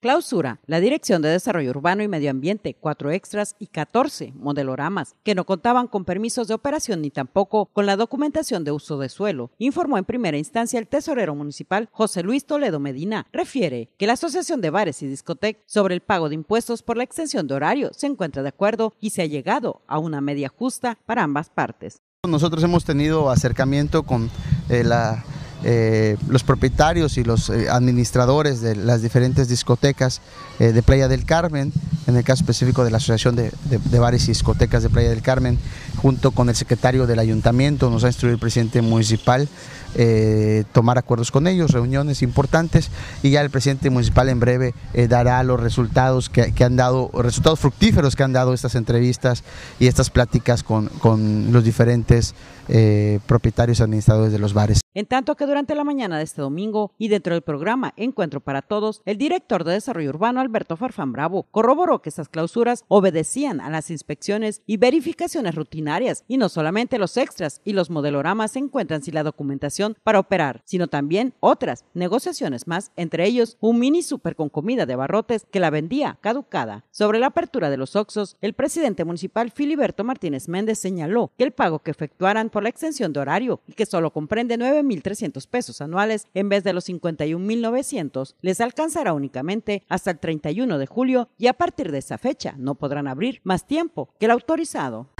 Clausura, la Dirección de Desarrollo Urbano y Medio Ambiente, cuatro extras y 14 modeloramas que no contaban con permisos de operación ni tampoco con la documentación de uso de suelo, informó en primera instancia el tesorero municipal José Luis Toledo Medina. Refiere que la Asociación de Bares y Discotec sobre el pago de impuestos por la extensión de horario se encuentra de acuerdo y se ha llegado a una media justa para ambas partes. Nosotros hemos tenido acercamiento con eh, la eh, los propietarios y los eh, administradores de las diferentes discotecas eh, de Playa del Carmen, en el caso específico de la Asociación de, Bares y Discotecas de Playa del Carmen, junto con el secretario del ayuntamiento, nos ha instruido el presidente municipal tomar acuerdos con ellos, reuniones importantes, y ya el presidente municipal en breve dará los resultados que, han dado, resultados fructíferos que han dado estas entrevistas y estas pláticas con, con los diferentes propietarios administradores de los bares. En tanto que durante la mañana de este domingo y dentro del programa Encuentro para Todos, el director de Desarrollo Urbano Alberto Farfán Bravo corroboró que esas clausuras obedecían a las inspecciones y verificaciones rutinarias y no solamente los extras y los modeloramas se encuentran sin la documentación para operar, sino también otras negociaciones más, entre ellos un mini super con comida de barrotes que la vendía caducada. Sobre la apertura de los Oxos, el presidente municipal Filiberto Martínez Méndez señaló que el pago que efectuaran por la extensión de horario y que solo comprende nueve 1.300 pesos anuales en vez de los 51.900 les alcanzará únicamente hasta el 31 de julio y a partir de esa fecha no podrán abrir más tiempo que el autorizado.